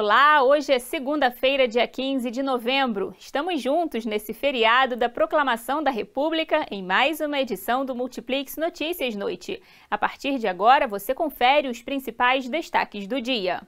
Olá, hoje é segunda-feira, dia 15 de novembro. Estamos juntos nesse feriado da Proclamação da República em mais uma edição do Multiplex Notícias Noite. A partir de agora, você confere os principais destaques do dia.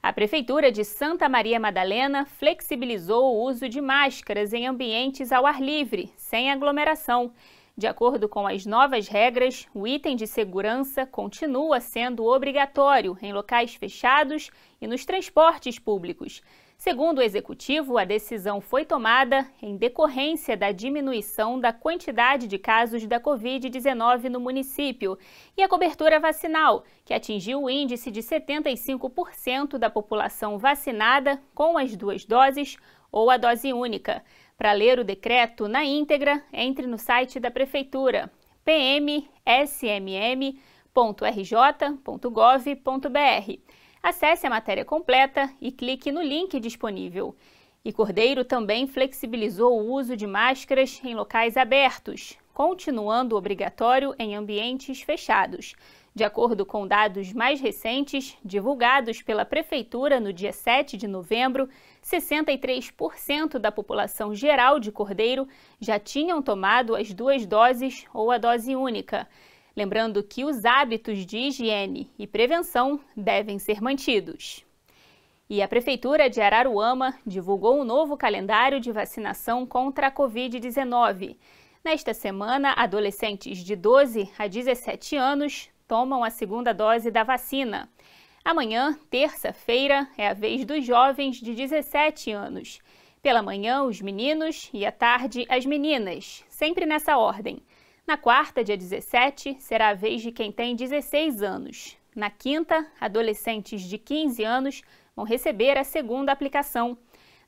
A Prefeitura de Santa Maria Madalena flexibilizou o uso de máscaras em ambientes ao ar livre, sem aglomeração. De acordo com as novas regras, o item de segurança continua sendo obrigatório em locais fechados e nos transportes públicos. Segundo o executivo, a decisão foi tomada em decorrência da diminuição da quantidade de casos da Covid-19 no município e a cobertura vacinal, que atingiu o índice de 75% da população vacinada com as duas doses ou a dose única. Para ler o decreto na íntegra, entre no site da Prefeitura pmsmm.rj.gov.br. Acesse a matéria completa e clique no link disponível. E Cordeiro também flexibilizou o uso de máscaras em locais abertos continuando obrigatório em ambientes fechados. De acordo com dados mais recentes, divulgados pela Prefeitura no dia 7 de novembro, 63% da população geral de Cordeiro já tinham tomado as duas doses ou a dose única. Lembrando que os hábitos de higiene e prevenção devem ser mantidos. E a Prefeitura de Araruama divulgou um novo calendário de vacinação contra a Covid-19. Nesta semana, adolescentes de 12 a 17 anos tomam a segunda dose da vacina. Amanhã, terça-feira, é a vez dos jovens de 17 anos. Pela manhã, os meninos e à tarde, as meninas, sempre nessa ordem. Na quarta, dia 17, será a vez de quem tem 16 anos. Na quinta, adolescentes de 15 anos vão receber a segunda aplicação.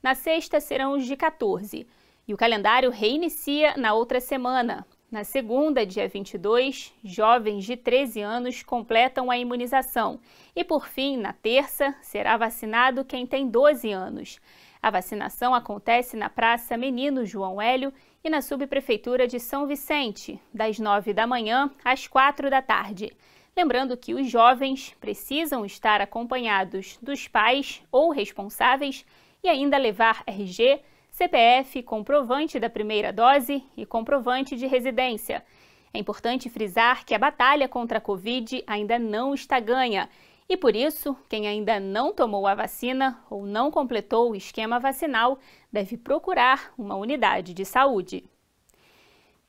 Na sexta, serão os de 14. E o calendário reinicia na outra semana. Na segunda, dia 22, jovens de 13 anos completam a imunização. E por fim, na terça, será vacinado quem tem 12 anos. A vacinação acontece na Praça Menino João Hélio e na Subprefeitura de São Vicente, das 9 da manhã às 4 da tarde. Lembrando que os jovens precisam estar acompanhados dos pais ou responsáveis e ainda levar RG, CPF, comprovante da primeira dose e comprovante de residência. É importante frisar que a batalha contra a Covid ainda não está ganha. E por isso, quem ainda não tomou a vacina ou não completou o esquema vacinal deve procurar uma unidade de saúde.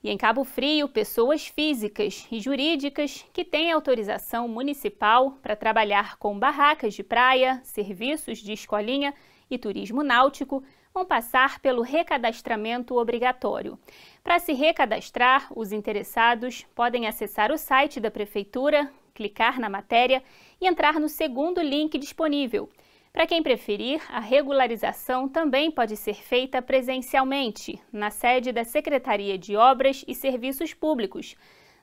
E em Cabo Frio, pessoas físicas e jurídicas que têm autorização municipal para trabalhar com barracas de praia, serviços de escolinha e turismo náutico vão passar pelo recadastramento obrigatório. Para se recadastrar, os interessados podem acessar o site da Prefeitura, clicar na matéria e entrar no segundo link disponível. Para quem preferir, a regularização também pode ser feita presencialmente, na sede da Secretaria de Obras e Serviços Públicos,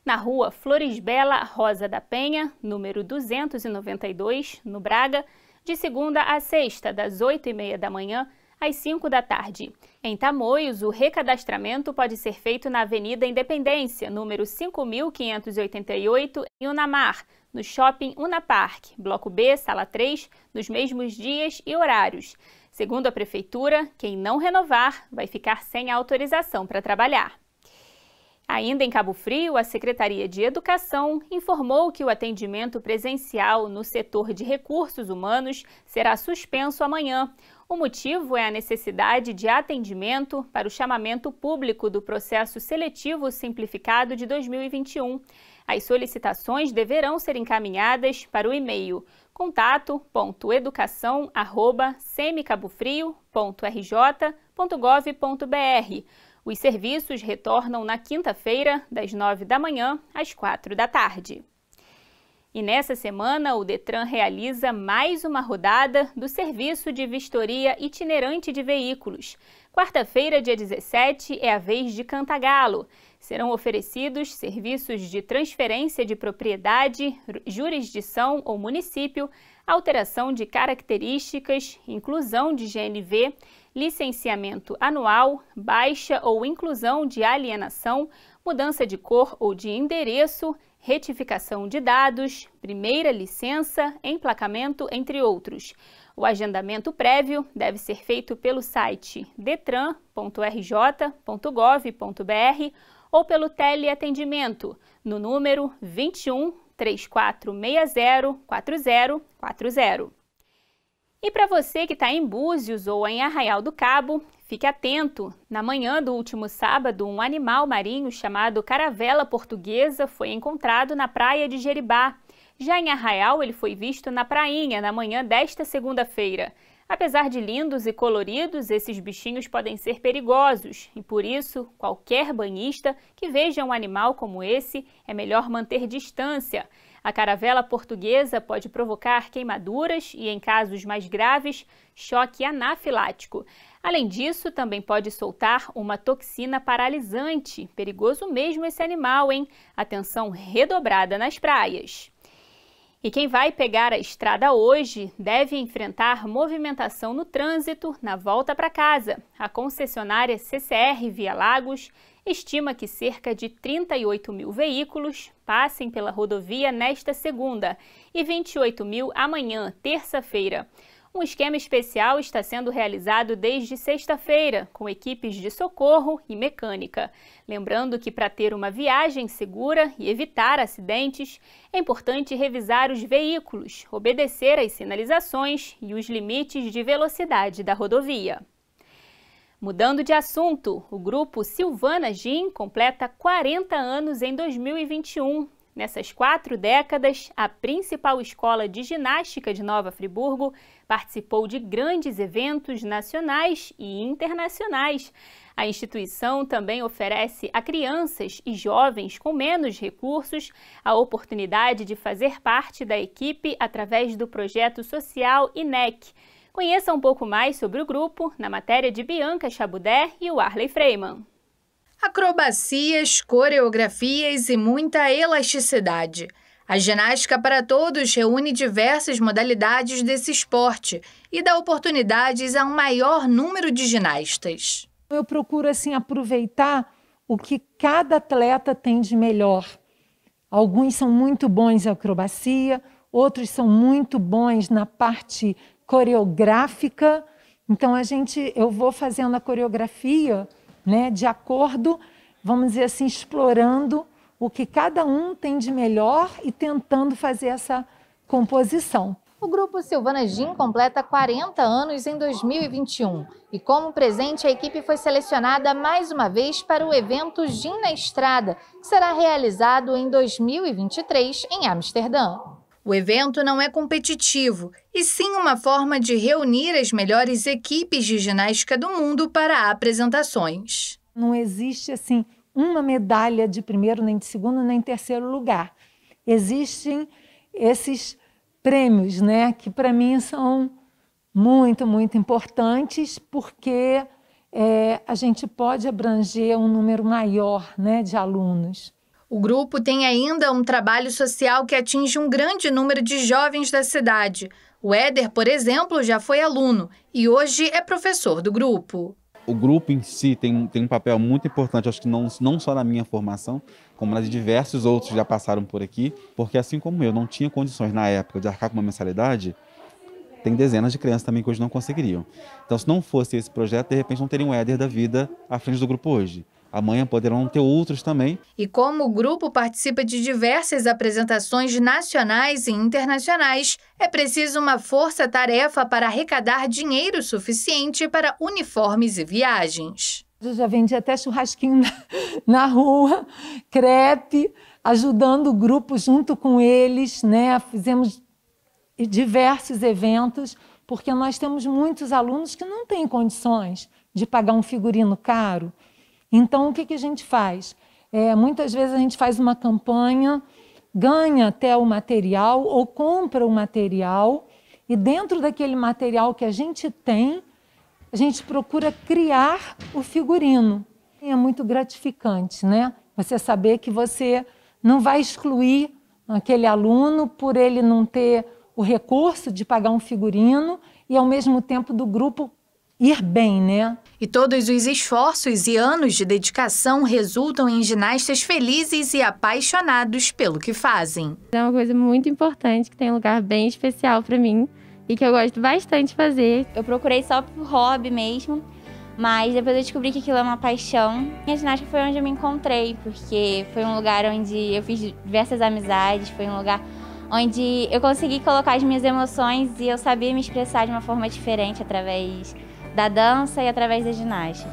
na rua Floresbela Rosa da Penha, número 292, no Braga, de segunda a sexta, das 8h30 da manhã às 5 da tarde. Em Tamoios, o recadastramento pode ser feito na Avenida Independência, número 5588, em Unamar, no Shopping Unapark, Bloco B, Sala 3, nos mesmos dias e horários. Segundo a Prefeitura, quem não renovar vai ficar sem autorização para trabalhar. Ainda em Cabo Frio, a Secretaria de Educação informou que o atendimento presencial no setor de recursos humanos será suspenso amanhã. O motivo é a necessidade de atendimento para o chamamento público do processo seletivo simplificado de 2021. As solicitações deverão ser encaminhadas para o e-mail contato.educação.semicabofrio.rj.gov.br os serviços retornam na quinta-feira, das 9 da manhã às 4 da tarde. E nessa semana, o Detran realiza mais uma rodada do Serviço de Vistoria Itinerante de Veículos. Quarta-feira, dia 17, é a vez de Cantagalo. Serão oferecidos serviços de transferência de propriedade, jurisdição ou município, alteração de características, inclusão de GNV, licenciamento anual, baixa ou inclusão de alienação, mudança de cor ou de endereço, retificação de dados, primeira licença, emplacamento, entre outros. O agendamento prévio deve ser feito pelo site detran.rj.gov.br ou pelo teleatendimento no número 21 3460 4040. E para você que está em Búzios ou em Arraial do Cabo, fique atento. Na manhã do último sábado, um animal marinho chamado caravela portuguesa foi encontrado na praia de Jeribá. Já em Arraial, ele foi visto na prainha na manhã desta segunda-feira. Apesar de lindos e coloridos, esses bichinhos podem ser perigosos e por isso, qualquer banhista que veja um animal como esse é melhor manter distância. A caravela portuguesa pode provocar queimaduras e, em casos mais graves, choque anafilático. Além disso, também pode soltar uma toxina paralisante. Perigoso mesmo esse animal, hein? Atenção redobrada nas praias. E quem vai pegar a estrada hoje deve enfrentar movimentação no trânsito na volta para casa. A concessionária CCR Via Lagos estima que cerca de 38 mil veículos passem pela rodovia nesta segunda e 28 mil amanhã, terça-feira. Um esquema especial está sendo realizado desde sexta-feira, com equipes de socorro e mecânica. Lembrando que, para ter uma viagem segura e evitar acidentes, é importante revisar os veículos, obedecer às sinalizações e os limites de velocidade da rodovia. Mudando de assunto, o grupo Silvana Gin completa 40 anos em 2021. Nessas quatro décadas, a principal escola de ginástica de Nova Friburgo participou de grandes eventos nacionais e internacionais. A instituição também oferece a crianças e jovens com menos recursos a oportunidade de fazer parte da equipe através do projeto social INEC Conheça um pouco mais sobre o grupo na matéria de Bianca Chabudé e o Arley Freeman. Acrobacias, coreografias e muita elasticidade. A ginástica para todos reúne diversas modalidades desse esporte e dá oportunidades a um maior número de ginastas. Eu procuro assim aproveitar o que cada atleta tem de melhor. Alguns são muito bons em acrobacia, outros são muito bons na parte coreográfica. Então a gente, eu vou fazendo a coreografia, né, de acordo, vamos dizer assim, explorando o que cada um tem de melhor e tentando fazer essa composição. O grupo Silvana Gin completa 40 anos em 2021 e como presente a equipe foi selecionada mais uma vez para o evento Gin na Estrada, que será realizado em 2023 em Amsterdã. O evento não é competitivo, e sim uma forma de reunir as melhores equipes de ginástica do mundo para apresentações. Não existe assim uma medalha de primeiro, nem de segundo, nem de terceiro lugar. Existem esses prêmios, né, que para mim são muito, muito importantes, porque é, a gente pode abranger um número maior né, de alunos. O grupo tem ainda um trabalho social que atinge um grande número de jovens da cidade. O Éder, por exemplo, já foi aluno e hoje é professor do grupo. O grupo em si tem, tem um papel muito importante, acho que não, não só na minha formação, como nas de diversos outros que já passaram por aqui, porque assim como eu não tinha condições na época de arcar com uma mensalidade, tem dezenas de crianças também que hoje não conseguiriam. Então, se não fosse esse projeto, de repente não teria um Éder da vida à frente do grupo hoje. Amanhã poderão ter outros também. E como o grupo participa de diversas apresentações nacionais e internacionais, é preciso uma força-tarefa para arrecadar dinheiro suficiente para uniformes e viagens. Eu já vendi até churrasquinho na, rua, crepe, ajudando o grupo junto com eles, né? Fizemos diversos eventos, porque nós temos muitos alunos que não têm condições de pagar um figurino caro então, o que, que a gente faz? É, muitas vezes a gente faz uma campanha, ganha até o material ou compra o material, e dentro daquele material que a gente tem, a gente procura criar o figurino. E é muito gratificante, né? Você saber que você não vai excluir aquele aluno por ele não ter o recurso de pagar um figurino e, ao mesmo tempo, do grupo ir bem, né? E todos os esforços e anos de dedicação resultam em ginastas felizes e apaixonados pelo que fazem. É uma coisa muito importante que tem um lugar bem especial para mim e que eu gosto bastante de fazer. Eu procurei só por hobby mesmo, mas depois eu descobri que aquilo é uma paixão. E a ginástica foi onde eu me encontrei, porque foi um lugar onde eu fiz diversas amizades, foi um lugar onde eu consegui colocar as minhas emoções e eu sabia me expressar de uma forma diferente através da dança e através da ginástica.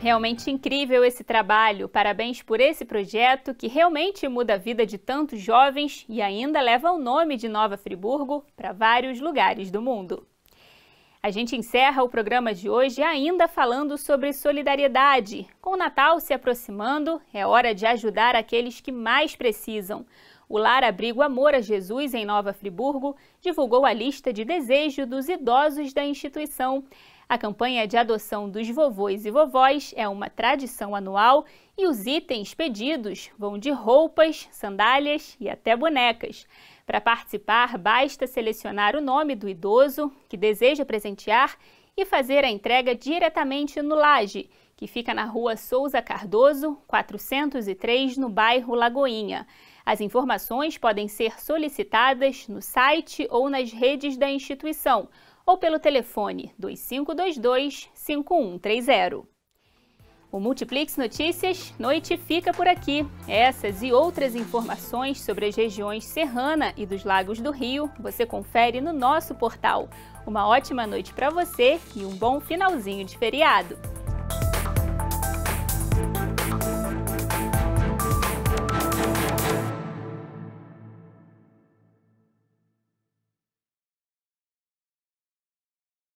Realmente incrível esse trabalho. Parabéns por esse projeto que realmente muda a vida de tantos jovens e ainda leva o nome de Nova Friburgo para vários lugares do mundo. A gente encerra o programa de hoje ainda falando sobre solidariedade. Com o Natal se aproximando, é hora de ajudar aqueles que mais precisam. O Lar Abrigo Amor a Jesus, em Nova Friburgo, divulgou a lista de desejo dos idosos da instituição. A campanha de adoção dos vovôs e vovós é uma tradição anual e os itens pedidos vão de roupas, sandálias e até bonecas. Para participar, basta selecionar o nome do idoso que deseja presentear e fazer a entrega diretamente no Laje, que fica na rua Souza Cardoso, 403, no bairro Lagoinha. As informações podem ser solicitadas no site ou nas redes da instituição, ou pelo telefone 2522 5130. O Multiplex Notícias Noite fica por aqui. Essas e outras informações sobre as regiões serrana e dos lagos do Rio você confere no nosso portal. Uma ótima noite para você e um bom finalzinho de feriado.